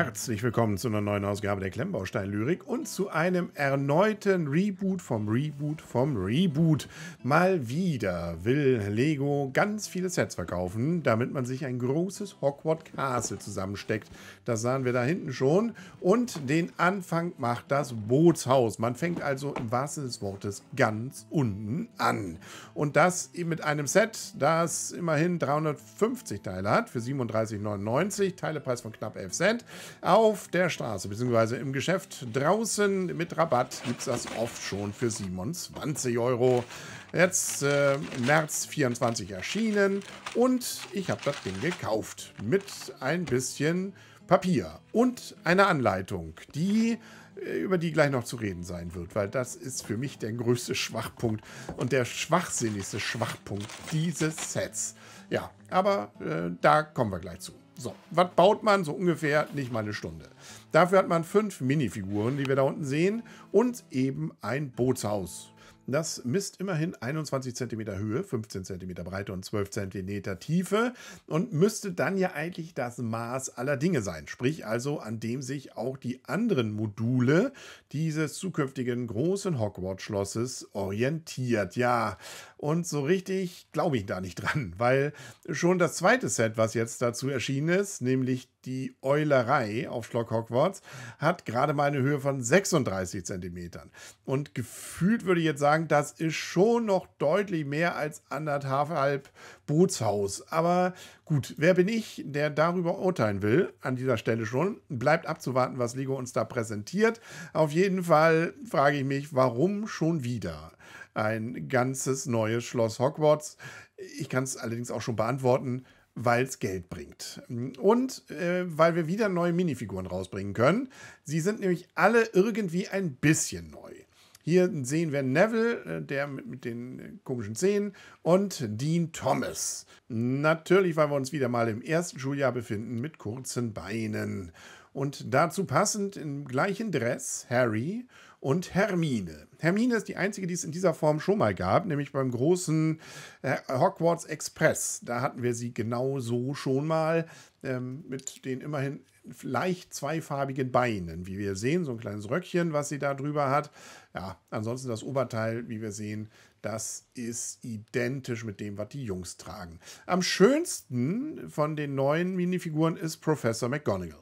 Herzlich willkommen zu einer neuen Ausgabe der Klemmbaustein-Lyrik und zu einem erneuten Reboot vom Reboot vom Reboot. Mal wieder will Lego ganz viele Sets verkaufen, damit man sich ein großes Hogwarts Castle zusammensteckt. Das sahen wir da hinten schon. Und den Anfang macht das Bootshaus. Man fängt also im wahrsten Sinne des Wortes ganz unten an. Und das mit einem Set, das immerhin 350 Teile hat, für 37,99, Teilepreis von knapp 11 Cent auf der Straße bzw. im Geschäft draußen mit Rabatt gibt es das oft schon für 27 Euro. Jetzt äh, März 24 erschienen und ich habe das Ding gekauft mit ein bisschen Papier und einer Anleitung, die äh, über die gleich noch zu reden sein wird, weil das ist für mich der größte Schwachpunkt und der schwachsinnigste Schwachpunkt dieses Sets. Ja, aber äh, da kommen wir gleich zu. So, was baut man? So ungefähr nicht mal eine Stunde. Dafür hat man fünf Minifiguren, die wir da unten sehen, und eben ein Bootshaus. Das misst immerhin 21 cm Höhe, 15 cm Breite und 12 cm Tiefe und müsste dann ja eigentlich das Maß aller Dinge sein. Sprich also, an dem sich auch die anderen Module dieses zukünftigen großen Hogwarts-Schlosses orientiert. Ja, und so richtig glaube ich da nicht dran, weil schon das zweite Set, was jetzt dazu erschienen ist, nämlich die Eulerei auf Schlock Hogwarts hat gerade mal eine Höhe von 36 Zentimetern. Und gefühlt würde ich jetzt sagen, das ist schon noch deutlich mehr als anderthalb Bootshaus. Aber gut, wer bin ich, der darüber urteilen will, an dieser Stelle schon? Bleibt abzuwarten, was Lego uns da präsentiert. Auf jeden Fall frage ich mich, warum schon wieder? Ein ganzes neues Schloss Hogwarts. Ich kann es allerdings auch schon beantworten weil es Geld bringt. Und äh, weil wir wieder neue Minifiguren rausbringen können. Sie sind nämlich alle irgendwie ein bisschen neu. Hier sehen wir Neville, äh, der mit, mit den äh, komischen Zähnen, und Dean Thomas. Natürlich, weil wir uns wieder mal im ersten Schuljahr befinden mit kurzen Beinen. Und dazu passend im gleichen Dress Harry und Hermine. Hermine ist die einzige, die es in dieser Form schon mal gab, nämlich beim großen äh, Hogwarts Express. Da hatten wir sie genau so schon mal ähm, mit den immerhin leicht zweifarbigen Beinen, wie wir sehen, so ein kleines Röckchen, was sie da drüber hat. Ja, ansonsten das Oberteil, wie wir sehen, das ist identisch mit dem, was die Jungs tragen. Am schönsten von den neuen Minifiguren ist Professor McGonagall.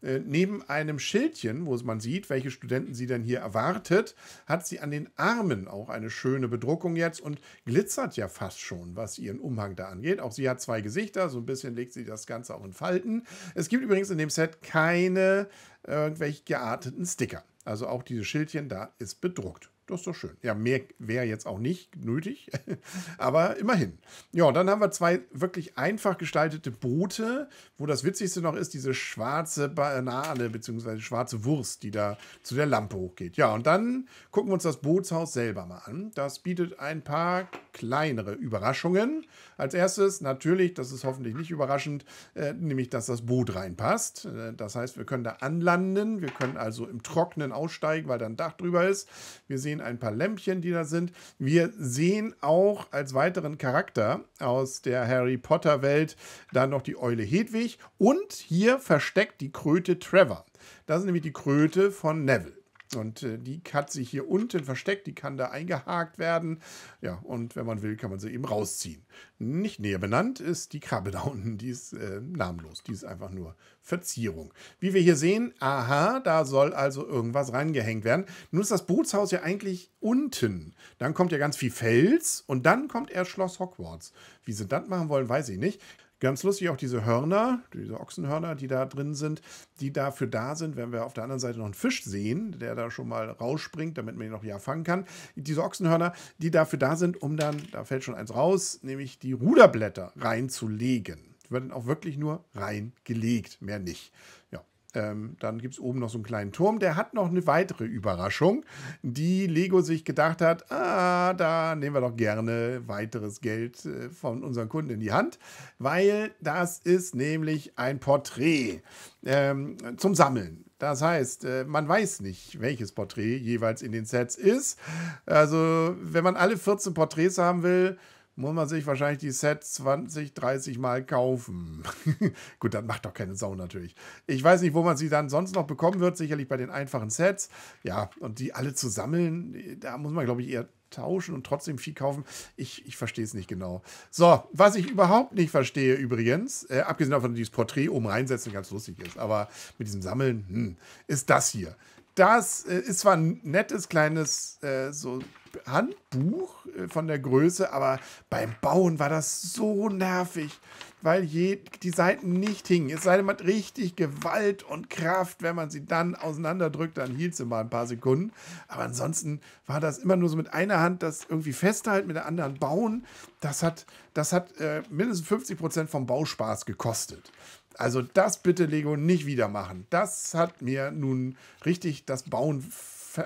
Äh, neben einem Schildchen, wo man sieht, welche Studenten sie denn hier erwartet, hat sie an den Armen auch eine schöne Bedruckung jetzt und glitzert ja fast schon, was ihren Umhang da angeht. Auch sie hat zwei Gesichter, so ein bisschen legt sie das Ganze auch in Falten. Es gibt übrigens in dem Set keine äh, irgendwelche gearteten Sticker. Also auch dieses Schildchen da ist bedruckt. Das ist doch schön. Ja, mehr wäre jetzt auch nicht nötig, aber immerhin. Ja, dann haben wir zwei wirklich einfach gestaltete Boote, wo das Witzigste noch ist, diese schwarze Banane bzw. schwarze Wurst, die da zu der Lampe hochgeht. Ja, und dann gucken wir uns das Bootshaus selber mal an. Das bietet ein paar kleinere Überraschungen. Als erstes natürlich, das ist hoffentlich nicht überraschend, äh, nämlich, dass das Boot reinpasst. Äh, das heißt, wir können da anlanden, wir können also im Trockenen aussteigen, weil da ein Dach drüber ist. Wir sehen sehen ein paar Lämpchen, die da sind. Wir sehen auch als weiteren Charakter aus der Harry Potter Welt dann noch die Eule Hedwig und hier versteckt die Kröte Trevor. Das ist nämlich die Kröte von Neville. Und äh, die hat sich hier unten versteckt, die kann da eingehakt werden. Ja, und wenn man will, kann man sie eben rausziehen. Nicht näher benannt ist die Krabbe da unten, die ist äh, namenlos, die ist einfach nur Verzierung. Wie wir hier sehen, aha, da soll also irgendwas reingehängt werden. Nun ist das Bootshaus ja eigentlich unten. Dann kommt ja ganz viel Fels und dann kommt erst Schloss Hogwarts. Wie sie das machen wollen, weiß ich nicht. Ganz lustig auch diese Hörner, diese Ochsenhörner, die da drin sind, die dafür da sind, wenn wir auf der anderen Seite noch einen Fisch sehen, der da schon mal rausspringt, damit man ihn noch ja fangen kann. Diese Ochsenhörner, die dafür da sind, um dann, da fällt schon eins raus, nämlich die Ruderblätter reinzulegen. Die werden auch wirklich nur reingelegt, mehr nicht. Ja, ähm, dann gibt es oben noch so einen kleinen Turm. Der hat noch eine weitere Überraschung, die Lego sich gedacht hat, ah, da nehmen wir doch gerne weiteres Geld äh, von unseren Kunden in die Hand, weil das ist nämlich ein Porträt ähm, zum Sammeln. Das heißt, äh, man weiß nicht, welches Porträt jeweils in den Sets ist. Also, wenn man alle 14 Porträts haben will, muss man sich wahrscheinlich die Sets 20, 30 Mal kaufen. Gut, das macht doch keine Sau natürlich. Ich weiß nicht, wo man sie dann sonst noch bekommen wird. Sicherlich bei den einfachen Sets. Ja, und die alle zu sammeln, da muss man, glaube ich, eher tauschen und trotzdem viel kaufen. Ich, ich verstehe es nicht genau. So, was ich überhaupt nicht verstehe übrigens, äh, abgesehen davon, dass dieses Porträt oben reinsetzen ganz lustig ist, aber mit diesem Sammeln, hm, ist das hier das äh, ist zwar ein nettes kleines äh, so Handbuch äh, von der Größe, aber beim Bauen war das so nervig, weil je, die Seiten nicht hingen. Es sei denn, man hat richtig Gewalt und Kraft, wenn man sie dann auseinanderdrückt, dann hielt sie mal ein paar Sekunden. Aber ansonsten war das immer nur so mit einer Hand das irgendwie festhalten, mit der anderen bauen. Das hat, das hat äh, mindestens 50 Prozent vom Bauspaß gekostet. Also das bitte Lego nicht wieder machen. Das hat mir nun richtig das Bauen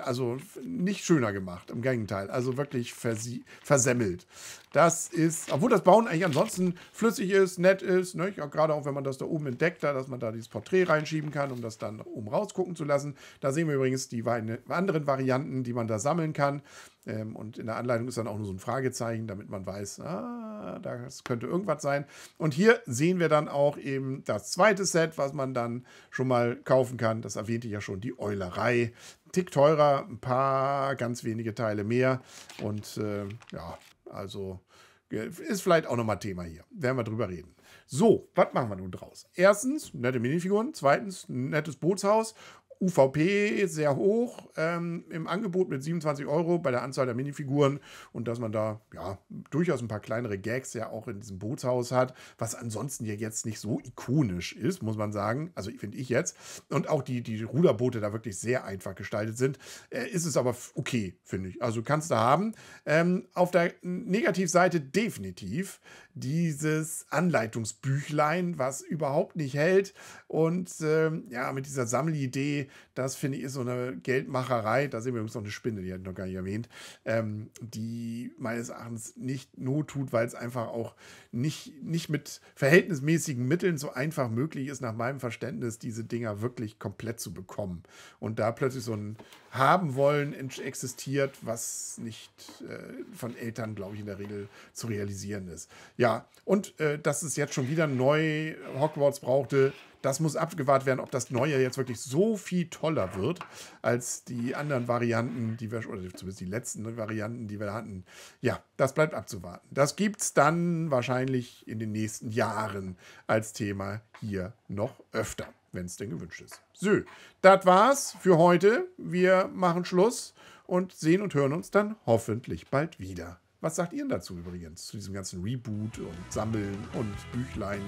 also nicht schöner gemacht, im Gegenteil. Also wirklich versemmelt. Das ist, obwohl das Bauen eigentlich ansonsten flüssig ist, nett ist, ne? ja, gerade auch wenn man das da oben entdeckt, hat, dass man da dieses Porträt reinschieben kann, um das dann oben rausgucken zu lassen. Da sehen wir übrigens die ne, anderen Varianten, die man da sammeln kann. Ähm, und in der Anleitung ist dann auch nur so ein Fragezeichen, damit man weiß, ah, das könnte irgendwas sein. Und hier sehen wir dann auch eben das zweite Set, was man dann schon mal kaufen kann. Das erwähnte ich ja schon, die Eulerei. Tick teurer, ein paar ganz wenige Teile mehr. Und äh, ja, also ist vielleicht auch nochmal Thema hier. Werden wir drüber reden. So, was machen wir nun draus? Erstens, nette Minifiguren. Zweitens, ein nettes Bootshaus. UVP sehr hoch ähm, im Angebot mit 27 Euro bei der Anzahl der Minifiguren und dass man da ja durchaus ein paar kleinere Gags ja auch in diesem Bootshaus hat, was ansonsten ja jetzt nicht so ikonisch ist, muss man sagen. Also finde ich jetzt. Und auch die, die Ruderboote da wirklich sehr einfach gestaltet sind, äh, ist es aber okay, finde ich. Also kannst du haben. Ähm, auf der Negativseite definitiv dieses Anleitungsbüchlein, was überhaupt nicht hält und ähm, ja, mit dieser Sammelidee das finde ich ist so eine Geldmacherei. Da sehen wir übrigens noch eine Spinne, die hat noch gar nicht erwähnt, ähm, die meines Erachtens nicht not tut, weil es einfach auch nicht, nicht mit verhältnismäßigen Mitteln so einfach möglich ist, nach meinem Verständnis, diese Dinger wirklich komplett zu bekommen. Und da plötzlich so ein Haben wollen existiert, was nicht äh, von Eltern, glaube ich, in der Regel zu realisieren ist. Ja, und äh, dass es jetzt schon wieder neu Hogwarts brauchte, das muss abgewahrt werden, ob das neue jetzt wirklich so viel toller wird als die anderen Varianten, die wir, oder zumindest die letzten Varianten, die wir hatten. Ja, das bleibt abzuwarten. Das gibt es dann wahrscheinlich in den nächsten Jahren als Thema hier noch öfter, wenn es denn gewünscht ist. So, das war's für heute. Wir machen Schluss und sehen und hören uns dann hoffentlich bald wieder. Was sagt ihr dazu übrigens? Zu diesem ganzen Reboot und Sammeln und Büchlein.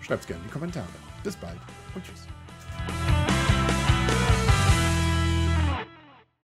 Schreibt es gerne in die Kommentare. Bis bald und tschüss.